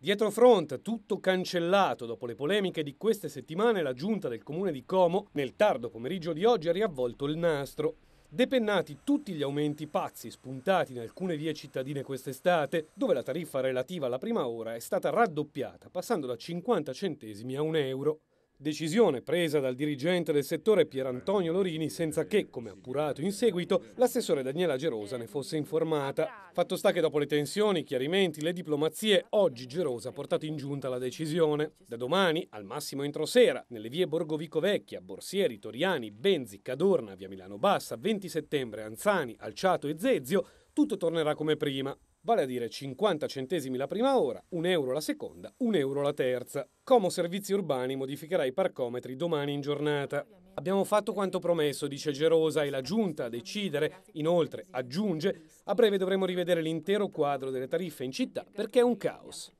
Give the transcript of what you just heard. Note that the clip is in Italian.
Dietro front, tutto cancellato dopo le polemiche di queste settimane, la giunta del comune di Como, nel tardo pomeriggio di oggi, ha riavvolto il nastro. Depennati tutti gli aumenti pazzi spuntati in alcune vie cittadine quest'estate, dove la tariffa relativa alla prima ora è stata raddoppiata, passando da 50 centesimi a 1 euro. Decisione presa dal dirigente del settore Pierantonio Lorini senza che, come appurato in seguito, l'assessore Daniela Gerosa ne fosse informata. Fatto sta che dopo le tensioni, i chiarimenti, le diplomazie, oggi Gerosa ha portato in giunta la decisione. Da domani, al massimo entro sera, nelle vie Borgovico Vecchia, Borsieri, Toriani, Benzi, Cadorna, via Milano Bassa, 20 settembre, Anzani, Alciato e Zezio, tutto tornerà come prima vale a dire 50 centesimi la prima ora, 1 euro la seconda, 1 euro la terza. Como Servizi Urbani modificherà i parcometri domani in giornata. Abbiamo fatto quanto promesso, dice Gerosa, e la Giunta a decidere. Inoltre, aggiunge, a breve dovremo rivedere l'intero quadro delle tariffe in città perché è un caos.